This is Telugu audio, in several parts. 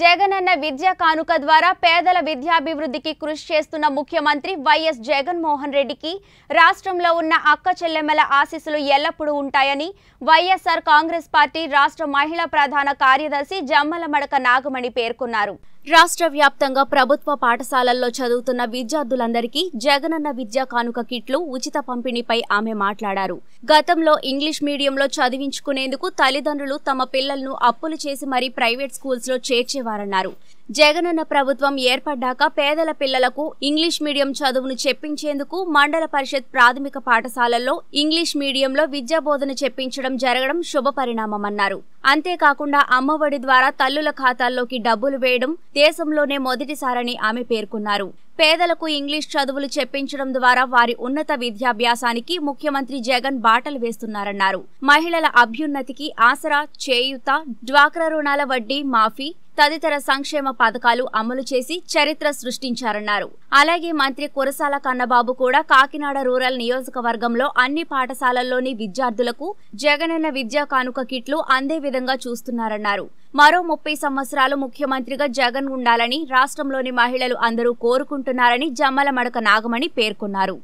జగనన్న విద్యా కానుక ద్వారా పేదల విద్యాభివృద్ధికి కృషి చేస్తున్న ముఖ్యమంత్రి వైఎస్ జగన్మోహన్ రెడ్డికి రాష్ట్రంలో ఉన్న అక్క చెల్లెమ్మల ఆశీస్సులు ఎల్లప్పుడూ ఉంటాయని వైఎస్ఆర్ కాంగ్రెస్ పార్టీ రాష్ట్ర మహిళా ప్రధాన కార్యదర్శి జమ్మలమడక నాగమణి పేర్కొన్నారు రాష్ట్ర వ్యాప్తంగా ప్రభుత్వ పాఠశాలల్లో చదువుతున్న విద్యార్థులందరికీ జగనన్న విద్యా కానుక కిట్లు ఉచిత పంపిణీపై ఆమె మాట్లాడారు గతంలో ఇంగ్లీష్ మీడియంలో చదివించుకునేందుకు తల్లిదండ్రులు తమ పిల్లలను అప్పులు చేసి మరీ ప్రైవేట్ స్కూల్స్ లో చేర్చేవారన్నారు జగనన్న ప్రభుత్వం ఏర్పడ్డాక పేదల పిల్లలకు ఇంగ్లీష్ మీడియం చదువును చెప్పించేందుకు మండల పరిషత్ ప్రాథమిక పాఠశాలల్లో ఇంగ్లీష్ మీడియంలో విద్యాబోధన చెప్పించడం జరగడం శుభ పరిణామమన్నారు అంతేకాకుండా అమ్మఒడి ద్వారా తల్లుల ఖాతాల్లోకి డబ్బులు వేయడం దేశంలోనే మొదటిసారని ఆమె పేర్కొన్నారు పేదలకు ఇంగ్లీష్ చదువులు చెప్పించడం ద్వారా వారి ఉన్నత విద్యాభ్యాసానికి ముఖ్యమంత్రి జగన్ బాటలు వేస్తున్నారన్నారు మహిళల అభ్యున్నతికి ఆసరా చేయుత డ్వాక్రా రుణాల వడ్డీ మాఫీ తదితర సంక్షేమ పథకాలు అమలు చేసి చరిత్ర సృష్టించారన్నారు అలాగే మంత్రి కురసాల కన్నబాబు కూడా కాకినాడ రూరల్ నియోజకవర్గంలో అన్ని పాఠశాలల్లోని విద్యార్థులకు జగనన్న విద్యా కానుక కిట్లు అందే విధంగా చూస్తున్నారన్నారు మరో ముప్పై సంవత్సరాలు ముఖ్యమంత్రిగా జగన్ ఉండాలని రాష్ట్రంలోని మహిళలు అందరూ కోరుకుంటున్నారని జమ్మలమడక నాగమణి పేర్కొన్నారు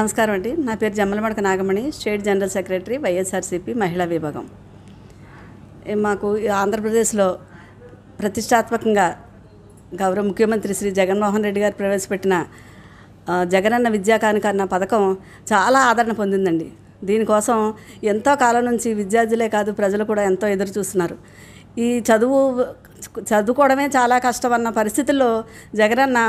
నమస్కారం అండి నా పేరు Jammalamadaka Nagamani state general secretary YSRCP మహిళా విభాగం మాకు ఆంధ్రప్రదేశ్లో ప్రతిష్టాత్మకంగా గౌరవ ముఖ్యమంత్రి శ్రీ జగన్మోహన్ రెడ్డి గారు ప్రవేశపెట్టిన జగనన్న విద్యా కానుక అన్న పథకం చాలా ఆదరణ పొందిందండి దీనికోసం ఎంతో కాలం నుంచి విద్యార్థులే కాదు ప్రజలు కూడా ఎంతో ఎదురు చూస్తున్నారు ఈ చదువు చదువుకోవడమే చాలా కష్టం అన్న పరిస్థితుల్లో జగనన్న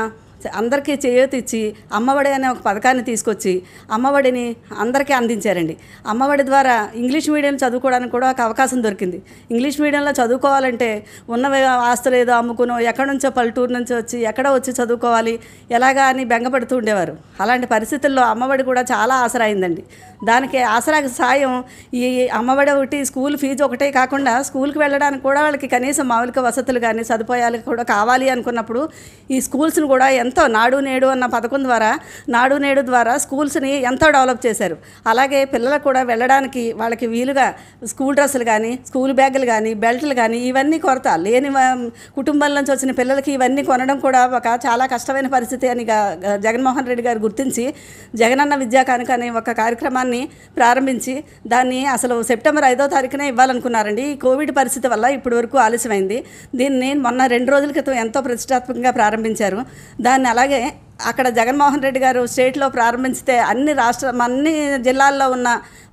అందరికీ ఇచ్చి అమ్మఒడి అనే ఒక పథకాన్ని తీసుకొచ్చి అమ్మఒడిని అందరికీ అందించారండి అమ్మఒడి ద్వారా ఇంగ్లీష్ మీడియం చదువుకోవడానికి కూడా ఒక అవకాశం దొరికింది ఇంగ్లీష్ మీడియంలో చదువుకోవాలంటే ఉన్న ఆస్తులు ఏదో అమ్ముకునో ఎక్కడి నుంచో పల్లెటూరు నుంచి వచ్చి ఎక్కడ వచ్చి చదువుకోవాలి ఎలాగా అని బెంగపడుతూ ఉండేవారు అలాంటి పరిస్థితుల్లో అమ్మఒడి కూడా చాలా ఆసరా అయిందండి దానికి ఆసరాకి సాయం ఈ అమ్మఒడి ఒకటి స్కూల్ ఫీజు ఒకటే కాకుండా స్కూల్కి వెళ్ళడానికి కూడా వాళ్ళకి కనీసం మౌలిక వసతులు కానీ సదుపాయాలు కూడా కావాలి అనుకున్నప్పుడు ఈ స్కూల్స్ని కూడా ఎంత ఎంతో నాడు నేడు అన్న పథకం ద్వారా నాడు నేడు ద్వారా స్కూల్స్ని ఎంతో డెవలప్ చేశారు అలాగే పిల్లలకు కూడా వెళ్ళడానికి వాళ్ళకి వీలుగా స్కూల్ డ్రెస్సులు కానీ స్కూల్ బ్యాగులు కానీ బెల్ట్లు కానీ ఇవన్నీ కొరత లేని కుటుంబాల నుంచి వచ్చిన పిల్లలకి ఇవన్నీ కొనడం కూడా ఒక చాలా కష్టమైన పరిస్థితి అని జగన్మోహన్ రెడ్డి గారు గుర్తించి జగనన్న విద్యా కానుక అనే ఒక కార్యక్రమాన్ని ప్రారంభించి దాన్ని అసలు సెప్టెంబర్ ఐదో తారీఖునే ఇవ్వాలనుకున్నారండి ఈ కోవిడ్ పరిస్థితి వల్ల ఇప్పటి వరకు ఆలస్యమైంది దీన్ని మొన్న రెండు రోజుల క్రితం ఎంతో ప్రతిష్టాత్మకంగా ప్రారంభించారు దాని దాన్ని అలాగే అక్కడ జగన్మోహన్ రెడ్డి గారు స్టేట్లో ప్రారంభించితే అన్ని రాష్ట్ర అన్ని జిల్లాల్లో ఉన్న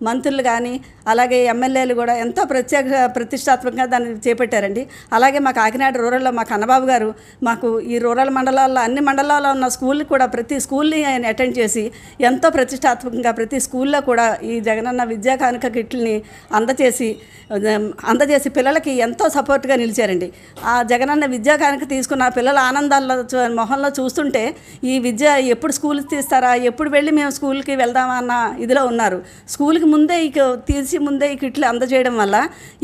మంత్రులు కానీ అలాగే ఎమ్మెల్యేలు కూడా ఎంతో ప్రత్యేక ప్రతిష్టాత్మకంగా దాన్ని చేపట్టారండి అలాగే మా కాకినాడ రూరల్లో మా కన్నబాబు గారు మాకు ఈ రూరల్ మండలాల్లో అన్ని మండలాల్లో ఉన్న స్కూల్ కూడా ప్రతి స్కూల్ని ఆయన అటెండ్ చేసి ఎంతో ప్రతిష్టాత్మకంగా ప్రతి స్కూల్లో కూడా ఈ జగనన్న విద్యా కానుక కిట్లని అందచేసి అందజేసి పిల్లలకి ఎంతో సపోర్ట్గా నిలిచారండి ఆ జగనన్న విద్యా కానుక తీసుకున్న పిల్లల ఆనందాల్లో మొహంలో చూస్తుంటే ఈ ఈ విద్య ఎప్పుడు స్కూల్ తీస్తారా ఎప్పుడు వెళ్ళి మేము స్కూల్కి వెళ్దామా అన్న ఇదిలో ఉన్నారు స్కూల్కి ముందే ఇక తీసి ముందే ఈ కిట్లు అందజేయడం వల్ల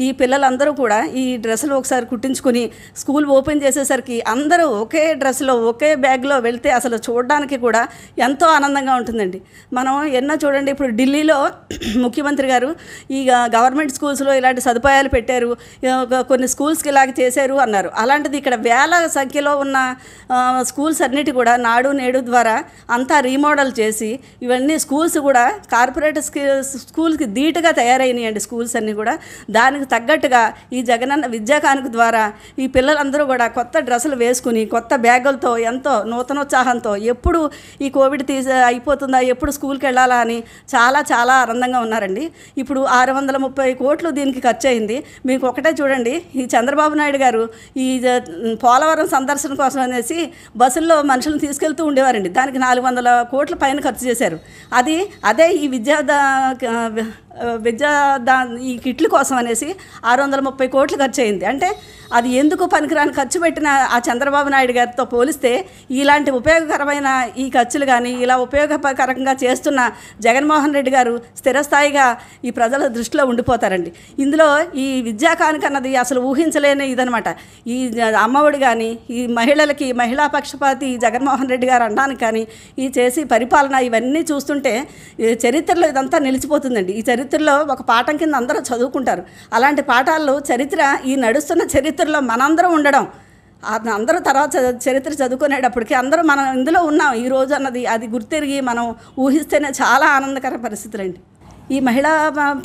ఈ పిల్లలందరూ కూడా ఈ డ్రెస్సులు ఒకసారి కుట్టించుకొని స్కూల్ ఓపెన్ చేసేసరికి అందరూ ఒకే డ్రెస్లో ఒకే బ్యాగ్లో వెళ్తే అసలు చూడడానికి కూడా ఎంతో ఆనందంగా ఉంటుందండి మనం ఎన్నో చూడండి ఇప్పుడు ఢిల్లీలో ముఖ్యమంత్రి గారు ఈ గవర్నమెంట్ స్కూల్స్లో ఇలాంటి సదుపాయాలు పెట్టారు కొన్ని స్కూల్స్కి ఇలాగ చేశారు అన్నారు అలాంటిది ఇక్కడ వేల సంఖ్యలో ఉన్న స్కూల్స్ అన్నిటి కూడా నాడు నేడు ద్వారా అంతా రీమోడల్ చేసి ఇవన్నీ స్కూల్స్ కూడా కార్పొరేట్ స్కూల్కి ధీటుగా తయారైనాయండి స్కూల్స్ అన్నీ కూడా దానికి తగ్గట్టుగా ఈ జగనన్న విద్యా ద్వారా ఈ పిల్లలందరూ కూడా కొత్త డ్రెస్సులు వేసుకుని కొత్త బ్యాగులతో ఎంతో నూతనోత్సాహంతో ఎప్పుడు ఈ కోవిడ్ తీసి అయిపోతుందా ఎప్పుడు స్కూల్కి వెళ్ళాలా అని చాలా చాలా ఆనందంగా ఉన్నారండి ఇప్పుడు ఆరు వందల ముప్పై కోట్లు దీనికి ఖర్చు అయింది మీకు ఒకటే చూడండి ఈ చంద్రబాబు నాయుడు గారు ఈ పోలవరం సందర్శన కోసం అనేసి బస్సుల్లో మనుషులను తీసుకెళ్తూ ఉండేవారండి దానికి నాలుగు వందల కోట్ల పైన ఖర్చు చేశారు అది అదే ఈ విద్యా విద్యా దా ఈ కిట్ల కోసం అనేసి ఆరు వందల ముప్పై కోట్లు ఖర్చు అయింది అంటే అది ఎందుకు పనికిరాని ఖర్చు పెట్టిన ఆ చంద్రబాబు నాయుడు గారితో పోలిస్తే ఇలాంటి ఉపయోగకరమైన ఈ ఖర్చులు కానీ ఇలా ఉపయోగకరంగా చేస్తున్న జగన్మోహన్ రెడ్డి గారు స్థిరస్థాయిగా ఈ ప్రజల దృష్టిలో ఉండిపోతారండి ఇందులో ఈ విద్యా కానుక అన్నది అసలు ఊహించలేని ఇదనమాట ఈ అమ్మఒడి కానీ ఈ మహిళలకి మహిళా పక్షపాతి జగన్మోహన్ రెడ్డి గారు అనడానికి కానీ ఈ చేసి పరిపాలన ఇవన్నీ చూస్తుంటే చరిత్రలో ఇదంతా నిలిచిపోతుందండి ఈ చరిత్ర చరిత్రలో ఒక పాఠం కింద అందరూ చదువుకుంటారు అలాంటి పాఠాల్లో చరిత్ర ఈ నడుస్తున్న చరిత్రలో మనందరం ఉండడం అందరూ తర్వాత చరిత్ర చదువుకునేటప్పటికీ అందరూ మనం ఇందులో ఉన్నాం ఈరోజు అన్నది అది గుర్తిరిగి మనం ఊహిస్తేనే చాలా ఆనందకర పరిస్థితులండి ఈ మహిళా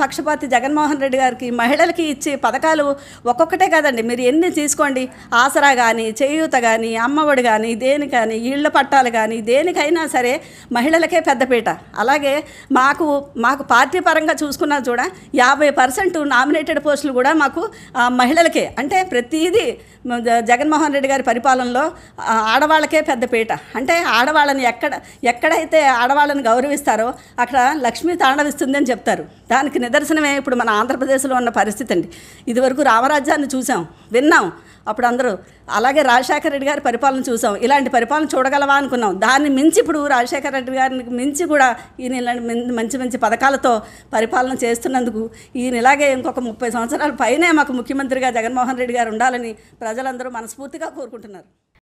పక్షపాతి జగన్మోహన్ రెడ్డి గారికి మహిళలకి ఇచ్చే పథకాలు ఒక్కొక్కటే కాదండి మీరు ఎన్ని తీసుకోండి ఆసరా కానీ చేయూత కానీ అమ్మఒడి కానీ దేని కానీ ఇళ్ళ పట్టాలు కానీ దేనికైనా సరే మహిళలకే పెద్దపీట అలాగే మాకు మాకు పార్టీ పరంగా చూసుకున్నా చూడ యాభై పర్సెంట్ నామినేటెడ్ పోస్టులు కూడా మాకు మహిళలకే అంటే ప్రతిదీ జగన్మోహన్ రెడ్డి గారి పరిపాలనలో ఆడవాళ్ళకే పెద్దపీట అంటే ఆడవాళ్ళని ఎక్కడ ఎక్కడైతే ఆడవాళ్ళని గౌరవిస్తారో అక్కడ లక్ష్మీ తాండవిస్తుందని చెప్తారు దానికి నిదర్శనమే ఇప్పుడు మన ఆంధ్రప్రదేశ్లో ఉన్న పరిస్థితి అండి ఇదివరకు రామరాజ్యాన్ని చూసాం విన్నాం అప్పుడు అందరూ అలాగే రాజశేఖర రెడ్డి గారి పరిపాలన చూసాం ఇలాంటి పరిపాలన చూడగలవా అనుకున్నాం దాన్ని మించి ఇప్పుడు రాజశేఖర రెడ్డి గారికి మించి కూడా ఈయన ఇలాంటి మంచి మంచి పథకాలతో పరిపాలన చేస్తున్నందుకు ఈయన ఇలాగే ఇంకొక ముప్పై సంవత్సరాల పైనే మాకు ముఖ్యమంత్రిగా జగన్మోహన్ రెడ్డి గారు ఉండాలని ప్రజలందరూ మనస్ఫూర్తిగా కోరుకుంటున్నారు